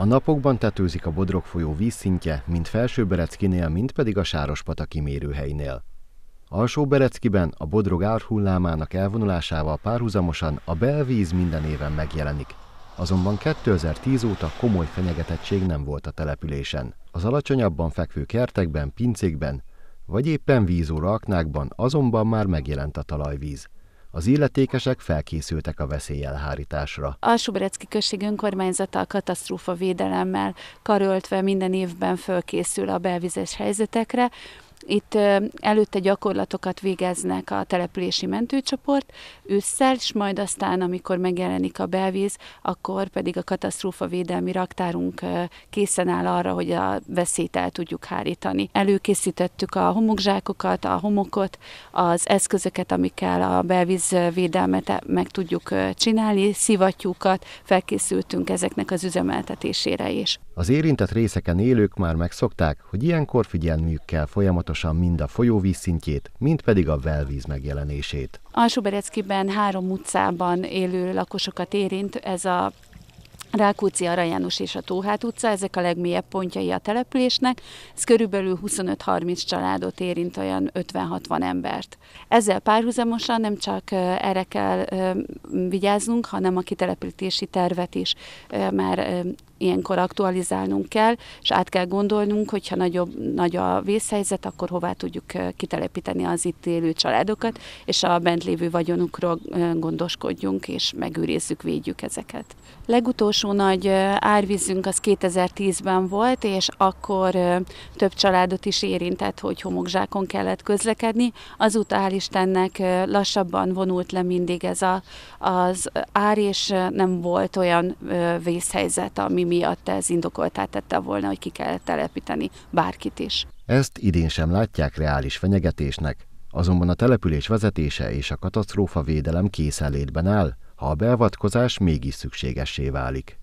A napokban tetőzik a Bodrog folyó vízszintje, mint Felső-Bereckinél, mint pedig a sáros pataki mérőhelynél. Alsó Bereckiben a Bodrog árhullámának elvonulásával párhuzamosan a belvíz minden éven megjelenik, azonban 2010 óta komoly fenyegetettség nem volt a településen. Az alacsonyabban fekvő kertekben, pincékben, vagy éppen vízóra aknákban azonban már megjelent a talajvíz. Az illetékesek felkészültek a veszélyelhárításra. Alsóberecki község önkormányzata a katasztrófa védelemmel karöltve minden évben fölkészül a belvizes helyzetekre, itt előtte gyakorlatokat végeznek a települési mentőcsoport ősszel, és majd aztán, amikor megjelenik a belvíz, akkor pedig a katasztrófa védelmi raktárunk készen áll arra, hogy a veszélyt el tudjuk hárítani. Előkészítettük a homokzsákokat, a homokot, az eszközöket, amikkel a belvíz védelmet meg tudjuk csinálni, szivattyúkat, felkészültünk ezeknek az üzemeltetésére is. Az érintett részeken élők már megszokták, hogy ilyenkor figyelmük kell folyamatosan folyamatosan mind a folyóvíz szintjét, mind pedig a velvíz megjelenését. Alsóbereckiben három utcában élő lakosokat érint ez a Rákóczi, Arajános és a Tóhát utca, ezek a legmélyebb pontjai a településnek, ez körülbelül 25-30 családot érint, olyan 50-60 embert. Ezzel párhuzamosan nem csak erre kell vigyáznunk, hanem a kitelepítési tervet is már ilyenkor aktualizálnunk kell, és át kell gondolnunk, hogyha nagyobb, nagy a vészhelyzet, akkor hová tudjuk kitelepíteni az itt élő családokat, és a bent lévő vagyonukról gondoskodjunk, és megőrizzük, védjük ezeket. Legutolsó nagy árvízünk az 2010-ben volt, és akkor több családot is érintett, hogy homokzsákon kellett közlekedni. Azóta hál' Istennek lassabban vonult le mindig ez a, az ár, és nem volt olyan vészhelyzet, ami miatt ez indokoltá tette volna, hogy ki kell telepíteni bárkit is. Ezt idén sem látják reális fenyegetésnek, azonban a település vezetése és a katasztrófa védelem készenlétben áll, ha a beavatkozás mégis szükségessé válik.